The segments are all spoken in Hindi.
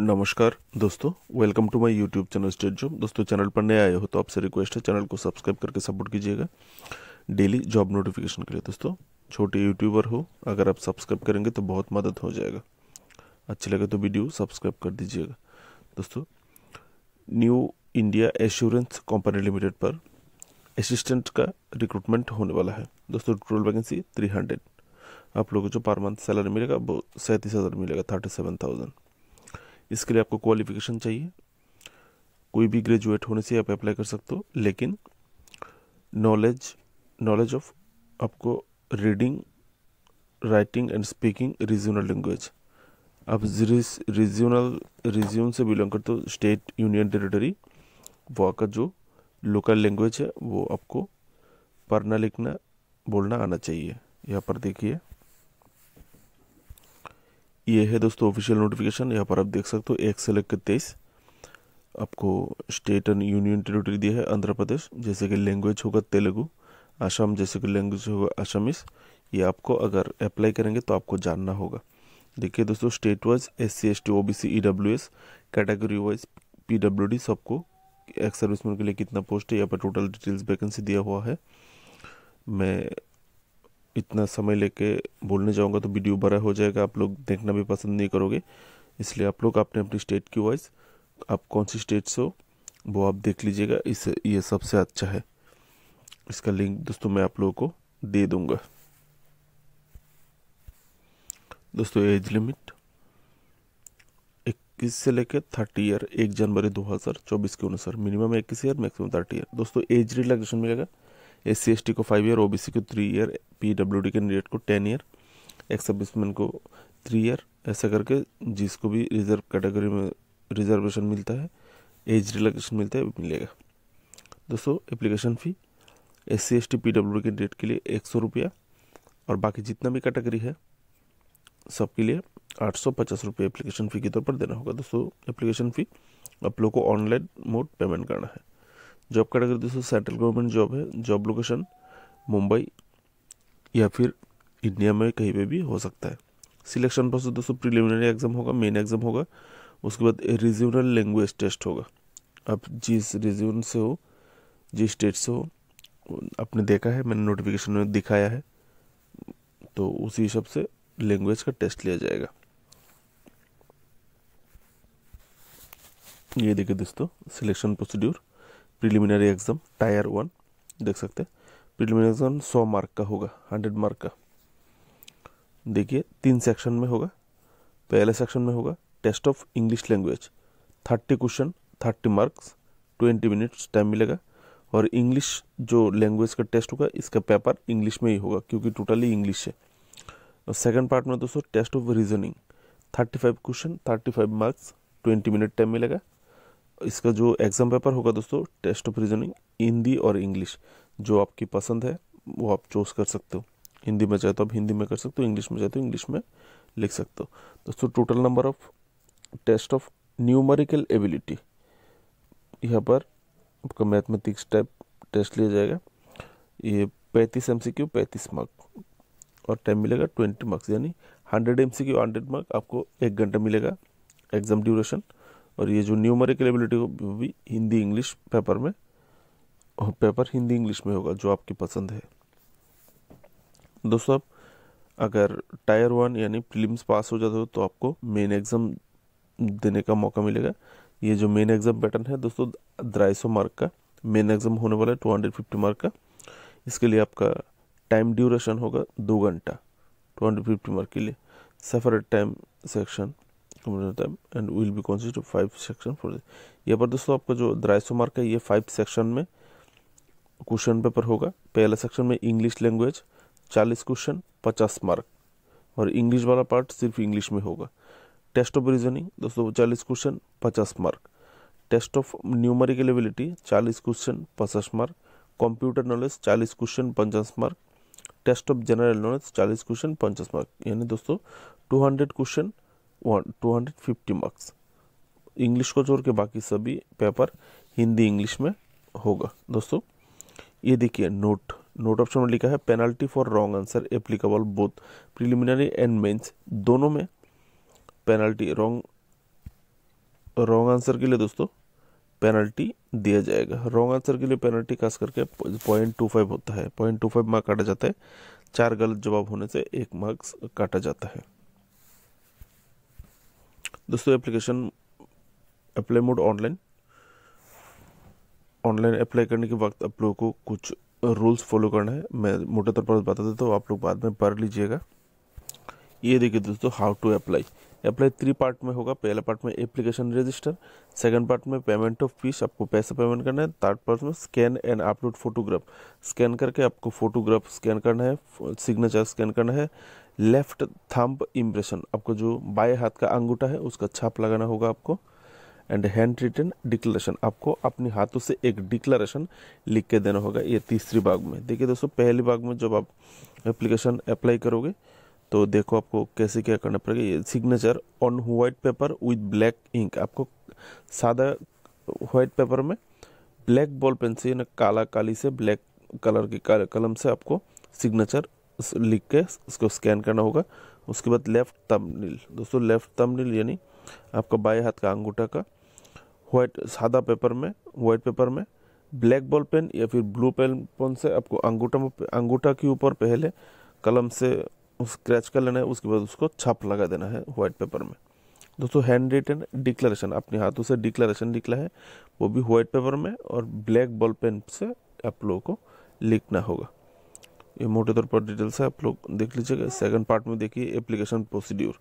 नमस्कार दोस्तों welcome to my YouTube channel state job दोस्तों चैनल पर नए आए हो तो आपसे रिक्वेस्ट है चैनल को सब्सक्राइब करके सपोर्ट कीजिएगा डेली जॉब नोटिफिकेशन के लिए दोस्तों छोटे यूट्यूबर हो अगर आप सब्सक्राइब करेंगे तो बहुत मदद हो जाएगा अच्छी लगे तो वीडियो सब्सक्राइब कर दीजिएगा दोस्तों new India assurance company limited पर असिस्टेंट का रिक्रूटमेंट होने वाला है दोस्तों टोटल वैकेंसी थ्री हंड्रेड आप लोगों को जो पर मंथ सैलरी मिलेगा वो सैंतीस हज़ार मिलेगा थर्टी सेवन थाउजेंड इसके लिए आपको क्वालिफिकेशन चाहिए कोई भी ग्रेजुएट होने से आप अप्लाई कर सकते हो लेकिन नॉलेज नॉलेज ऑफ आपको reading writing and speaking regional language आप रीजनल रीजन से बिलोंग करते हो स्टेट यूनियन टेरिटरी वहाँ का जो लोकल लैंग्वेज है वो आपको पढ़ना लिखना बोलना आना चाहिए यहाँ पर देखिए ये है दोस्तों ऑफिशियल नोटिफिकेशन यहाँ पर आप देख सकते हो एक से लेकर तेईस आपको स्टेट एंड यूनियन टेरिटरी दिया है आंध्र प्रदेश जैसे कि लैंग्वेज होगा तेलुगु आसाम जैसे कि लैंग्वेज होगा आसामिस ये आपको अगर अप्लाई करेंगे तो आपको जानना होगा देखिए दोस्तों state wise S C S T O B C E W S category wise P W D सबको एक्स सर्विसमैन के लिए कितना पोस्ट है यहाँ पर टोटल डिटेल्स वैकेंसी दिया हुआ है मैं इतना समय लेके बोलने जाऊँगा तो वीडियो बड़ा हो जाएगा आप लोग देखना भी पसंद नहीं करोगे इसलिए आप लोग अपने अपनी स्टेट की वाइज आप कौन सी स्टेट से हो वो आप देख लीजिएगा इस ये सबसे अच्छा है इसका लिंक दोस्तों मैं आप लोगों को दे दूंगा दोस्तों एज लिमिट इक्कीस से लेकर थर्टी ईयर एक जनवरी 2024 के अनुसार मिनिमम इक्कीस ईयर मैक्सिमम थर्टी ईयर दोस्तों एज रिलैक्सेशन मिलेगा एस सी को फाइव ईयर सी को three year P W D candidate को टेन ईयर एक्स सर्विसमैन को थ्री ईयर ऐसा करके जिसको भी रिजर्व कैटेगरी में रिजर्वेशन मिलता है एज रिलैक्सेशन मिलता है मिलेगा दोस्तों application fee S C S T P W D candidate के लिए एक सौ रुपया और बाकी जितना भी कैटेगरी है सबके लिए आठ सौ पचास रुपये एप्लीकेशन फ़ी के तौर पर देना होगा दोस्तों एप्लीकेशन फ़ी आप लोग को ऑनलाइन मोड पेमेंट करना है जॉब कैटेगरी दोस्तों सेंट्रल गवर्नमेंट जॉब है जॉब लोकेशन मुंबई या फिर इंडिया में कहीं पर भी हो सकता है सिलेक्शन प्रोसेस दोस्तों प्रिलिमिनरी एग्जाम होगा मेन एग्जाम होगा उसके बाद रीजनल लैंग्वेज टेस्ट होगा आप जिस रीजन से हो जिस स्टेट से हो आपने देखा है मैंने नोटिफिकेशन में दिखाया है तो उसी हिसाब से लैंग्वेज का टेस्ट लिया जाएगा ये देखिए दोस्तों selection procedure preliminary exam tier one देख सकते हैं प्रिलिमिनरी एग्ज़ाम सौ मार्क का होगा हंड्रेड मार्क का देखिए तीन सेक्शन में होगा पहले सेक्शन में होगा test of English language thirty question thirty marks twenty minutes time मिलेगा और इंग्लिश जो लैंग्वेज का टेस्ट होगा इसका पेपर इंग्लिश में ही होगा क्योंकि टोटली इंग्लिश है और सेकेंड पार्ट में दोस्तों test of reasoning thirty five question thirty five marks twenty minute time मिलेगा इसका जो एग्ज़ाम पेपर होगा दोस्तों टेस्ट ऑफ रीजनिंग हिंदी और इंग्लिश जो आपकी पसंद है वो आप चूज़ कर सकते हो हिंदी में चाहे तो आप हिंदी में कर सकते हो इंग्लिश में चाहे तो इंग्लिश में लिख सकते हो दोस्तों total number of test of numerical ability यहाँ पर आपका मैथमेटिक्स टाइप टेस्ट लिया जाएगा ये पैंतीस एम सी क्यू पैंतीस मार्क और टाइम मिलेगा ट्वेंटी मार्क्स यानी hundred M C Q hundred mark आपको एक घंटा मिलेगा एग्ज़ाम ड्यूरेशन और ये जो न्यूमेरिकल एबिलिटी भी हिंदी इंग्लिश पेपर में पेपर हिंदी इंग्लिश में होगा जो आपकी पसंद है दोस्तों आप अगर टायर वन यानी प्रीलिम्स पास हो जाते हो तो आपको मेन एग्ज़ाम देने का मौका मिलेगा ये जो मेन एग्ज़ाम पैटर्न है दोस्तों ढाई सौ मार्क का मेन एग्ज़ाम होने वाला है टू हंड्रेड फिफ्टी मार्क का इसके लिए आपका टाइम ड्यूरेशन होगा दो घंटा टू हंड्रेड फिफ्टी मार्क के लिए separate time section kilometre time and will be consist of five section for ये पर दोस्तों आपका जो ड्राई सो मार्क है ये फाइव सेक्शन में क्वेश्चन पेपर होगा पहला सेक्शन में इंग्लिश लैंग्वेज चालीस क्वेश्चन पचास मार्क और इंग्लिश वाला पार्ट सिर्फ इंग्लिश में होगा टेस्ट ऑफ रीजनिंग दोस्तों चालीस क्वेश्चन पचास mark test of numerical ability चालीस क्वेश्चन पचास मार्क कंप्यूटर नॉलेज चालीस क्वेश्चन पचास mark test of general knowledge चालीस क्वेश्चन पचास मार्क यानी दोस्तों two hundred question one two hundred fifty marks English को छोड़ के बाकी सभी पेपर हिंदी इंग्लिश में होगा दोस्तों ये देखिए नोट नोट ऑप्शन में लिखा है penalty for wrong answer applicable both preliminary and mains दोनों में पेनल्टी रॉन्ग रॉन्ग आंसर के लिए दोस्तों पेनल्टी दिया जाएगा रॉन्ग आंसर के लिए पेनल्टी खास करके पॉइंट टू फाइव होता है पॉइंट टू फाइव मार्क काटा जाता है चार गलत जवाब होने से एक मार्क्स काटा जाता है दोस्तों application apply mode online online apply करने के वक्त आप लोगों को कुछ रूल्स फॉलो करना है मैं मोटे तौर पर बता देता हूँ तो आप लोग बाद में पढ़ लीजिएगा ये देखिए दोस्तों how to apply apply three part में होगा पहला पार्ट में एप्लीकेशन रजिस्टर सेकंड पार्ट में पेमेंट ऑफ फीस आपको पैसा पेमेंट करना है थर्ड पार्ट में scan and upload photograph scan करके आपको फोटोग्राफ स्कैन करना है सिग्नेचर स्कैन करना है लेफ्ट थंब इम्प्रेशन आपको जो बाएं हाथ का अंगूठा है उसका छाप लगाना होगा आपको एंड हैंड रिटन डिक्लेरेशन आपको अपने हाथों से एक डिक्लेरेशन लिख के देना होगा ये तीसरी भाग में देखिए दोस्तों पहली भाग में जब आप एप्लीकेशन अप्लाई करोगे तो देखो आपको कैसे क्या करना पड़ेगा ये signature on white paper with black ink आपको सादा व्हाइट पेपर में ब्लैक बॉल पेन से ना काला काली से ब्लैक कलर की कलम से आपको सिग्नेचर लिख के उसको स्कैन करना होगा उसके बाद लेफ़्ट तमनील दोस्तों लेफ़्ट तमनील यानी आपका बाएं हाथ का अंगूठा का वाइट सादा पेपर में वाइट पेपर में ब्लैक बॉल पेन या फिर ब्लू पेन पेन से आपको अंगूठा में अंगूठा के ऊपर पहले कलम से स्क्रैच कर लेना है उसके बाद उसको छाप लगा देना है वाइट पेपर में दोस्तों हैंड रिटन डिक्लेरेशन अपने हाथों से डिक्लेरेशन लिखना है वो भी व्हाइट पेपर में और ब्लैक बॉल पेन से आप लोगों को लिखना होगा ये मोटे तौर पर डिटेल्स है आप लोग देख लीजिएगा सेकंड पार्ट में देखिए एप्लीकेशन प्रोसीड्यूर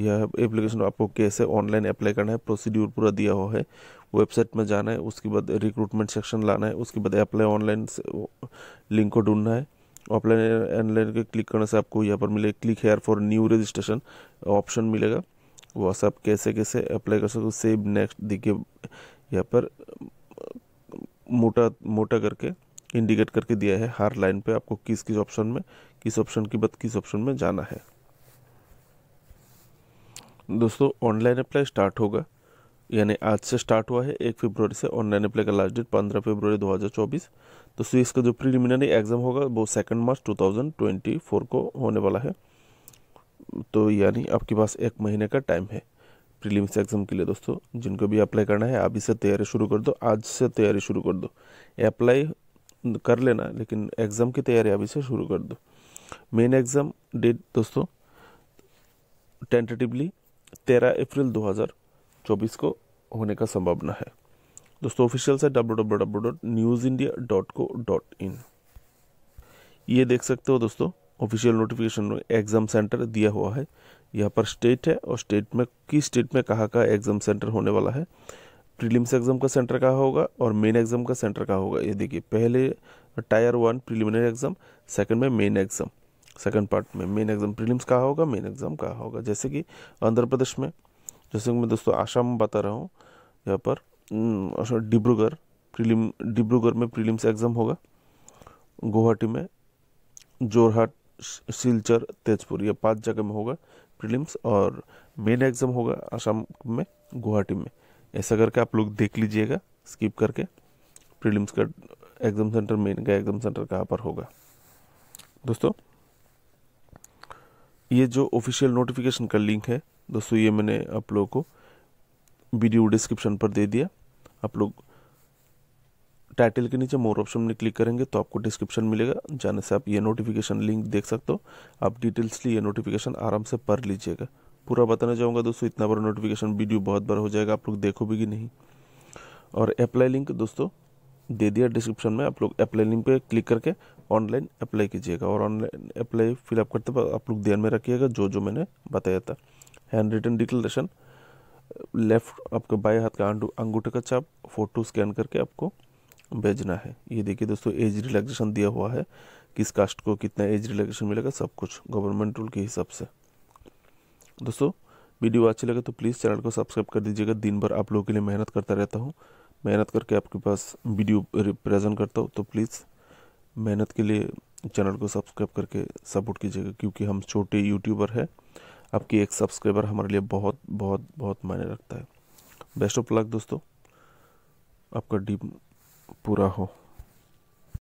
यह एप्लीकेशन आपको कैसे ऑनलाइन अप्लाई करना है प्रोसीड्यूर पूरा दिया हुआ है वेबसाइट में जाना है उसके बाद रिक्रूटमेंट सेक्शन लाना है उसके बाद अप्लाई ऑनलाइन लिंक को ढूंढना है ऑफलाइन ऑनलाइन के क्लिक करने से आपको यहाँ पर मिलेगा click here for new registration option मिलेगा वह सब कैसे कैसे अप्लाई कर सकते हो सेव नेक्स्ट देखिए यहाँ पर मोटा मोटा करके इंडिकेट करके दिया है हर लाइन पे आपको किस किस ऑप्शन में किस ऑप्शन के बाद किस ऑप्शन में जाना है दोस्तों ऑनलाइन अप्लाई स्टार्ट होगा यानी आज से स्टार्ट हुआ है एक फरवरी से ऑनलाइन अप्लाई का लास्ट डेट पंद्रह फरवरी 2024 तो सो इसका जो प्रीलिमिनरी एग्ज़ाम होगा वो सेकंड मार्च 2024 को होने वाला है तो यानी आपके पास एक महीने का टाइम है प्रीलिम्स एग्ज़ाम के लिए दोस्तों जिनको भी अप्लाई करना है अभी से तैयारी शुरू कर दो आज से तैयारी शुरू कर दो अप्लाई कर लेना लेकिन एग्ज़ाम की तैयारी अभी से शुरू कर दो मेन एग्ज़ाम डेट दोस्तों टेंटेटिवली तेरह अप्रैल 2024 को होने का संभावना है दोस्तों official site W W W dot news India dot co dot in ये देख सकते हो दोस्तों ऑफिशियल नोटिफिकेशन में एग्ज़ाम सेंटर दिया हुआ है यहाँ पर स्टेट है और स्टेट में किस स्टेट में कहाँ का एग्ज़ाम सेंटर होने वाला है प्रीलिम्स एग्ज़ाम का सेंटर कहाँ होगा और मेन एग्ज़ाम का सेंटर कहाँ होगा ये देखिए पहले tier one preliminary exam second में मेन एग्ज़ाम सेकंड पार्ट में मेन एग्ज़ाम प्रीलिम्स कहाँ होगा मेन एग्ज़ाम कहाँ होगा जैसे कि आंध्र प्रदेश में जैसे कि मैं दोस्तों आसाम बता रहा हूँ यहाँ पर हम्म, अच्छा, डिब्रूगढ़ प्रीलिम डिब्रूगढ़ में प्रीलिम्स एग्ज़ाम होगा गुवाहाटी में जोरहाट सिलचर तेजपुर ये पांच जगह में होगा प्रीलिम्स और मेन एग्ज़ाम होगा आसाम में गुवाहाटी में ऐसा करके आप लोग देख लीजिएगा स्किप करके प्रीलिम्स का एग्ज़ाम सेंटर मेन का एग्ज़ाम सेंटर कहाँ पर होगा दोस्तों ये जो ऑफिशियल नोटिफिकेशन का लिंक है दोस्तों ये मैंने आप लोगों को वीडियो डिस्क्रिप्शन पर दे दिया आप लोग टाइटल के नीचे मोर ऑप्शन में क्लिक करेंगे तो आपको डिस्क्रिप्शन मिलेगा जाने से आप ये नोटिफिकेशन लिंक देख सकते हो आप डिटेल्सली ये नोटिफिकेशन आराम से पढ़ लीजिएगा पूरा बताना चाहूँगा दोस्तों इतना बड़ा नोटिफिकेशन वीडियो बहुत बार हो जाएगा आप लोग भी कि नहीं और अप्लाई लिंक दोस्तों दे दिया डिस्क्रिप्शन में आप लोग अप्लाई लिंक पे क्लिक करके ऑनलाइन अप्लाई कीजिएगा और ऑनलाइन अप्लाई फिलअप करते वक्त आप लोग ध्यान में रखिएगा जो जो मैंने बताया था हैंड रिटन डिक्लेरेशन लेफ्ट आपके बाएं हाथ का अंगूठे का छाप फोटो स्कैन करके आपको भेजना है ये देखिए दोस्तों एज रिलैक्सेशन दिया हुआ है किस कास्ट को कितना एज रिलैक्सेशन मिलेगा सब कुछ गवर्नमेंट रूल के हिसाब से दोस्तों वीडियो अच्छी लगे तो प्लीज़ चैनल को सब्सक्राइब कर दीजिएगा दिन भर आप लोगों के लिए मेहनत करता रहता हूँ मेहनत करके आपके पास वीडियो प्रेजेंट करता हूँ तो प्लीज़ मेहनत के लिए चैनल को सब्सक्राइब करके सपोर्ट कीजिएगा क्योंकि हम छोटे यूट्यूबर हैं आपकी एक सब्सक्राइबर हमारे लिए बहुत बहुत बहुत मायने रखता है बेस्ट ऑफ लक दोस्तों आपका डीप पूरा हो